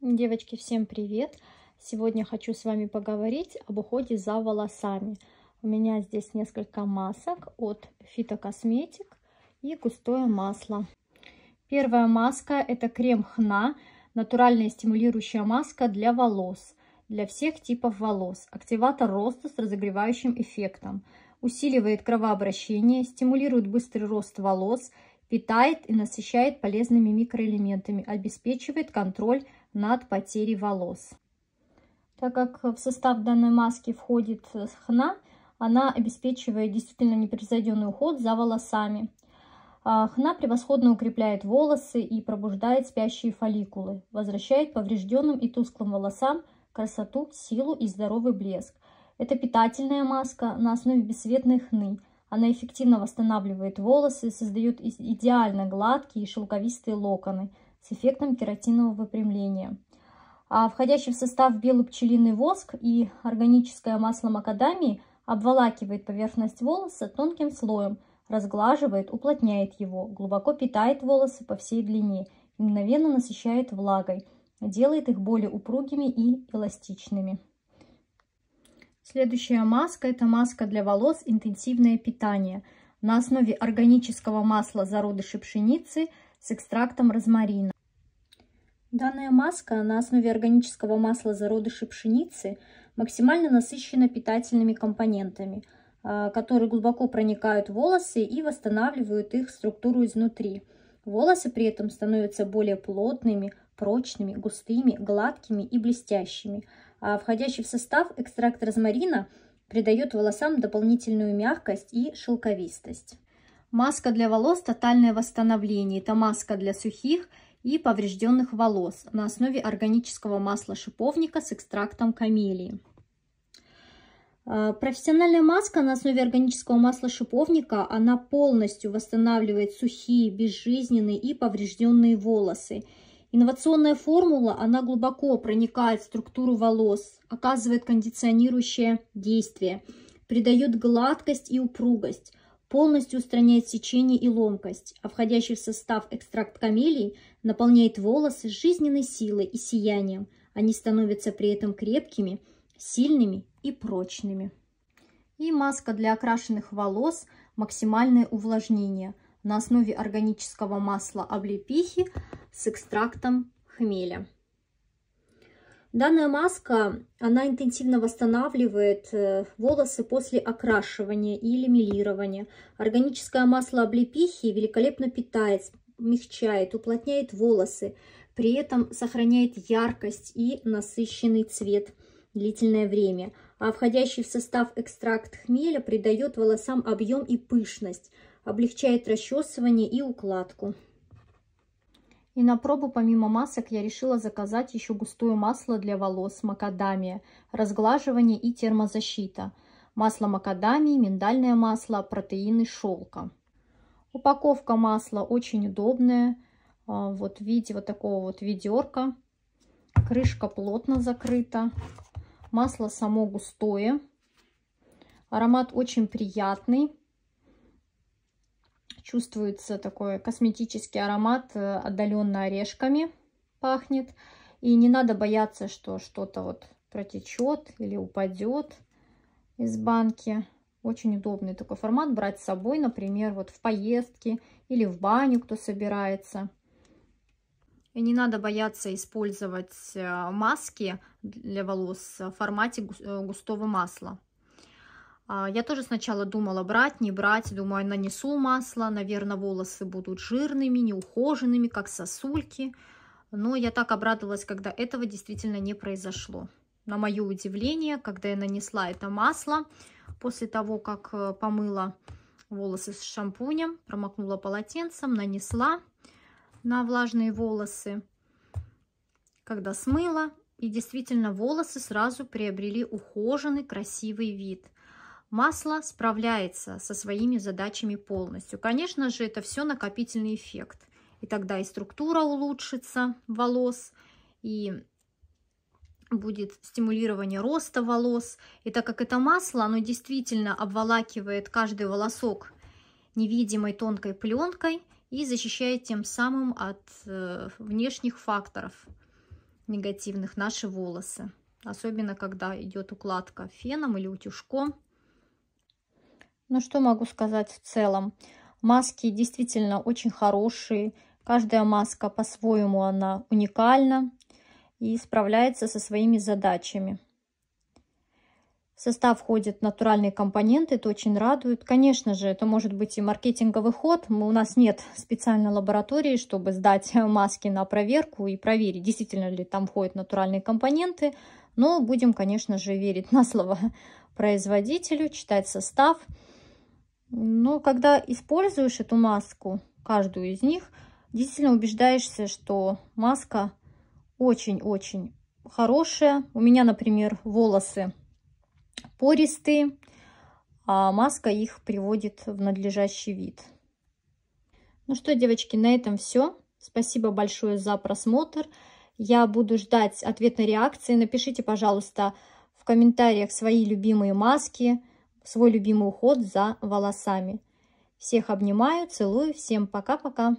Девочки, всем привет! Сегодня хочу с вами поговорить об уходе за волосами. У меня здесь несколько масок от фитокосметик и густое масло. Первая маска это крем хна, натуральная стимулирующая маска для волос, для всех типов волос. Активатор роста с разогревающим эффектом. Усиливает кровообращение, стимулирует быстрый рост волос, питает и насыщает полезными микроэлементами, обеспечивает контроль над потерей волос. Так как в состав данной маски входит хна, она обеспечивает действительно непревзойденный уход за волосами. А хна превосходно укрепляет волосы и пробуждает спящие фолликулы, возвращает поврежденным и тусклым волосам красоту, силу и здоровый блеск. Это питательная маска на основе бесцветной хны. Она эффективно восстанавливает волосы, создает идеально гладкие и шелковистые локоны – с эффектом кератинового выпрямления. А входящий в состав белый пчелиный воск и органическое масло макадамии обволакивает поверхность волоса тонким слоем, разглаживает, уплотняет его, глубоко питает волосы по всей длине мгновенно насыщает влагой, делает их более упругими и эластичными. Следующая маска – это маска для волос «Интенсивное питание» на основе органического масла зародышей пшеницы с экстрактом розмарина. Данная маска на основе органического масла зародышей пшеницы максимально насыщена питательными компонентами, а, которые глубоко проникают в волосы и восстанавливают их структуру изнутри. Волосы при этом становятся более плотными, прочными, густыми, гладкими и блестящими. А входящий в состав экстракт розмарина придает волосам дополнительную мягкость и шелковистость. Маска для волос «Тотальное восстановление» – это маска для сухих – и поврежденных волос на основе органического масла шиповника с экстрактом камелии. А, профессиональная маска на основе органического масла шиповника, она полностью восстанавливает сухие, безжизненные и поврежденные волосы. Инновационная формула, она глубоко проникает в структуру волос, оказывает кондиционирующее действие, придает гладкость и упругость, полностью устраняет сечение и ломкость, а входящий в состав экстракт камелий наполняет волосы жизненной силой и сиянием. Они становятся при этом крепкими, сильными и прочными. И маска для окрашенных волос «Максимальное увлажнение» на основе органического масла облепихи с экстрактом хмеля. Данная маска, она интенсивно восстанавливает э, волосы после окрашивания или милирования. Органическое масло облепихи великолепно питает мягчает, уплотняет волосы, при этом сохраняет яркость и насыщенный цвет длительное время. А входящий в состав экстракт хмеля придает волосам объем и пышность, облегчает расчесывание и укладку. И на пробу помимо масок я решила заказать еще густое масло для волос макадамия, разглаживание и термозащита. Масло макадамии, миндальное масло, протеины шелка. Упаковка масла очень удобная. А, вот видите, вот такого вот ведерка. Крышка плотно закрыта. Масло само густое. Аромат очень приятный. Чувствуется такой косметический аромат, э, отдаленно орешками пахнет. И не надо бояться, что что-то вот протечет или упадет из банки. Очень удобный такой формат брать с собой, например, вот в поездке или в баню, кто собирается. И не надо бояться использовать э, маски для волос в формате э, густого масла. А, я тоже сначала думала брать, не брать. Думаю, «А, нанесу масло, наверное, волосы будут жирными, неухоженными, как сосульки. Но я так обрадовалась, когда этого действительно не произошло. На мое удивление, когда я нанесла это масло, После того, как э, помыла волосы с шампунем, промокнула полотенцем, нанесла на влажные волосы, когда смыла. И действительно волосы сразу приобрели ухоженный красивый вид. Масло справляется со своими задачами полностью. Конечно же, это все накопительный эффект. И тогда и структура улучшится волос, и будет стимулирование роста волос. И так как это масло, оно действительно обволакивает каждый волосок невидимой тонкой пленкой и защищает тем самым от э, внешних факторов негативных наши волосы. Особенно, когда идет укладка феном или утюжком. Ну, что могу сказать в целом. Маски действительно очень хорошие. Каждая маска по-своему она уникальна и справляется со своими задачами. В состав входят натуральные компоненты, это очень радует. Конечно же, это может быть и маркетинговый ход. Мы, у нас нет специальной лаборатории, чтобы сдать маски на проверку и проверить, действительно ли там входят натуральные компоненты. Но будем, конечно же, верить на слово производителю, читать состав. Но когда используешь эту маску, каждую из них, действительно убеждаешься, что маска очень-очень хорошая. У меня, например, волосы пористые, а маска их приводит в надлежащий вид. Ну что, девочки, на этом все. Спасибо большое за просмотр. Я буду ждать ответной реакции. Напишите, пожалуйста, в комментариях свои любимые маски, свой любимый уход за волосами. Всех обнимаю, целую, всем пока-пока.